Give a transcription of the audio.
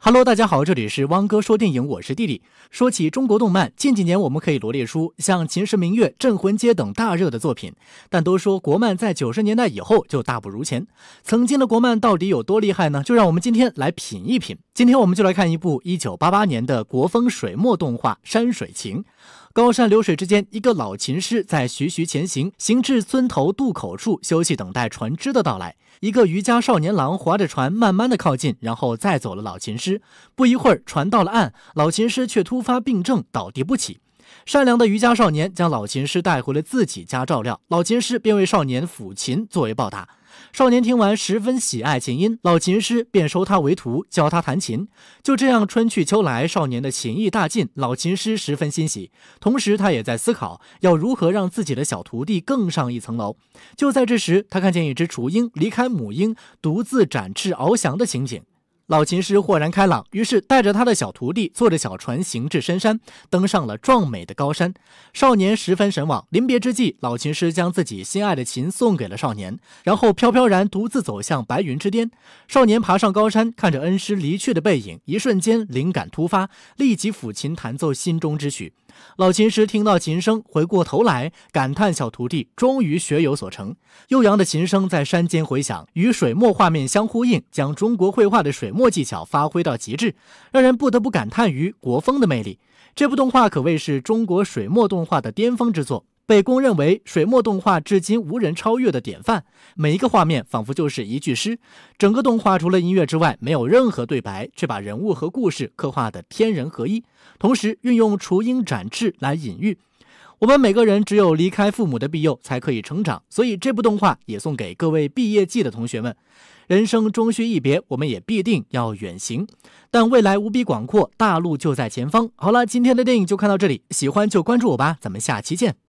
Hello，大家好，这里是汪哥说电影，我是弟弟。说起中国动漫，近几年我们可以罗列出像《秦时明月》《镇魂街》等大热的作品，但都说国漫在九十年代以后就大不如前。曾经的国漫到底有多厉害呢？就让我们今天来品一品。今天我们就来看一部一九八八年的国风水墨动画《山水情》。高山流水之间，一个老琴师在徐徐前行，行至村头渡口处休息，等待船只的到来。一个渔家少年郎划着船慢慢的靠近，然后载走了老琴师。不一会儿，船到了岸，老琴师却突发病症，倒地不起。善良的渔家少年将老琴师带回了自己家照料，老琴师便为少年抚琴作为报答。少年听完十分喜爱琴音，老琴师便收他为徒，教他弹琴。就这样，春去秋来，少年的琴艺大进，老琴师十分欣喜。同时，他也在思考要如何让自己的小徒弟更上一层楼。就在这时，他看见一只雏鹰离开母鹰，独自展翅翱翔的情景。老琴师豁然开朗，于是带着他的小徒弟坐着小船行至深山，登上了壮美的高山。少年十分神往。临别之际，老琴师将自己心爱的琴送给了少年，然后飘飘然独自走向白云之巅。少年爬上高山，看着恩师离去的背影，一瞬间灵感突发，立即抚琴弹奏心中之曲。老琴师听到琴声，回过头来感叹：“小徒弟终于学有所成。”悠扬的琴声在山间回响，与水墨画面相呼应，将中国绘画的水墨技巧发挥到极致，让人不得不感叹于国风的魅力。这部动画可谓是中国水墨动画的巅峰之作。被公认为水墨动画至今无人超越的典范，每一个画面仿佛就是一句诗。整个动画除了音乐之外没有任何对白，却把人物和故事刻画的天人合一。同时运用雏鹰展翅来隐喻，我们每个人只有离开父母的庇佑才可以成长。所以这部动画也送给各位毕业季的同学们。人生终须一别，我们也必定要远行，但未来无比广阔，大路就在前方。好了，今天的电影就看到这里，喜欢就关注我吧，咱们下期见。